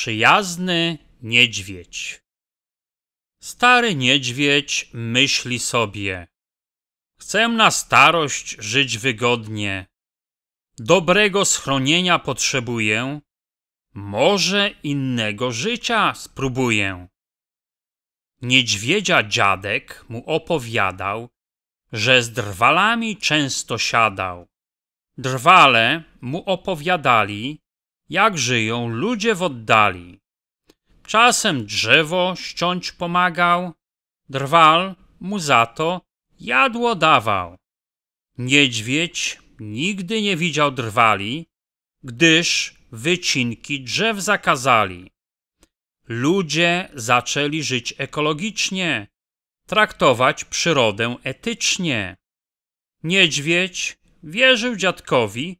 Przyjazny niedźwiedź. Stary niedźwiedź myśli sobie: Chcę na starość żyć wygodnie. Dobrego schronienia potrzebuję. Może innego życia spróbuję. Niedźwiedzia dziadek mu opowiadał, że z drwalami często siadał. Drwale mu opowiadali, jak żyją ludzie w oddali. Czasem drzewo ściąć pomagał, drwal mu za to jadło dawał. Niedźwiedź nigdy nie widział drwali, gdyż wycinki drzew zakazali. Ludzie zaczęli żyć ekologicznie, traktować przyrodę etycznie. Niedźwiedź wierzył dziadkowi,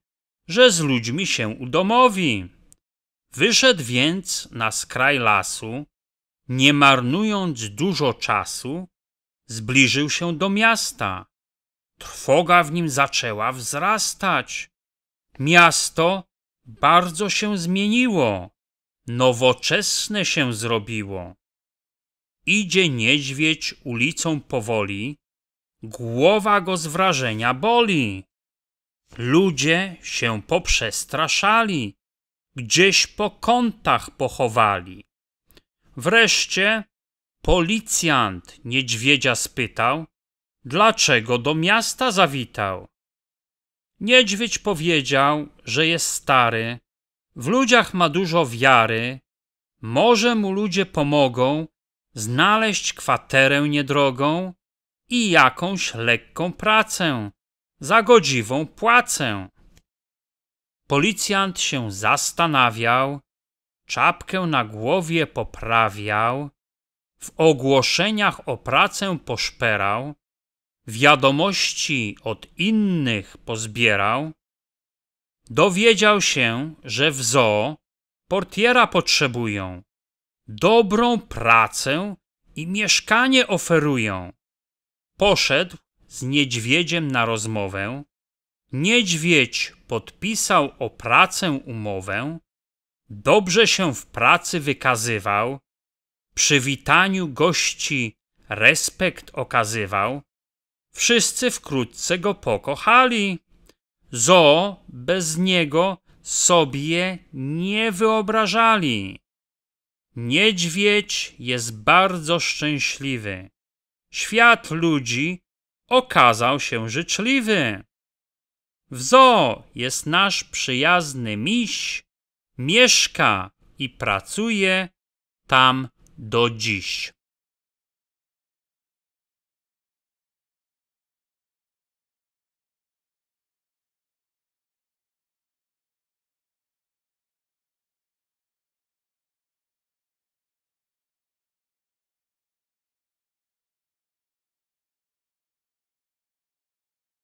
że z ludźmi się udomowi. Wyszedł więc na skraj lasu, nie marnując dużo czasu, zbliżył się do miasta. Trwoga w nim zaczęła wzrastać. Miasto bardzo się zmieniło, nowoczesne się zrobiło. Idzie niedźwiedź ulicą powoli, głowa go z wrażenia boli. Ludzie się poprzestraszali, gdzieś po kątach pochowali. Wreszcie policjant niedźwiedzia spytał, dlaczego do miasta zawitał. Niedźwiedź powiedział, że jest stary, w ludziach ma dużo wiary, może mu ludzie pomogą znaleźć kwaterę niedrogą i jakąś lekką pracę za godziwą płacę. Policjant się zastanawiał, czapkę na głowie poprawiał, w ogłoszeniach o pracę poszperał, wiadomości od innych pozbierał, dowiedział się, że w zoo portiera potrzebują, dobrą pracę i mieszkanie oferują. Poszedł z niedźwiedziem na rozmowę, niedźwiedź podpisał o pracę umowę, dobrze się w pracy wykazywał, przy witaniu gości respekt okazywał, wszyscy wkrótce go pokochali. Zo bez niego sobie nie wyobrażali. Niedźwiedź jest bardzo szczęśliwy. Świat ludzi okazał się życzliwy. Wzo jest nasz przyjazny miś, mieszka i pracuje tam do dziś.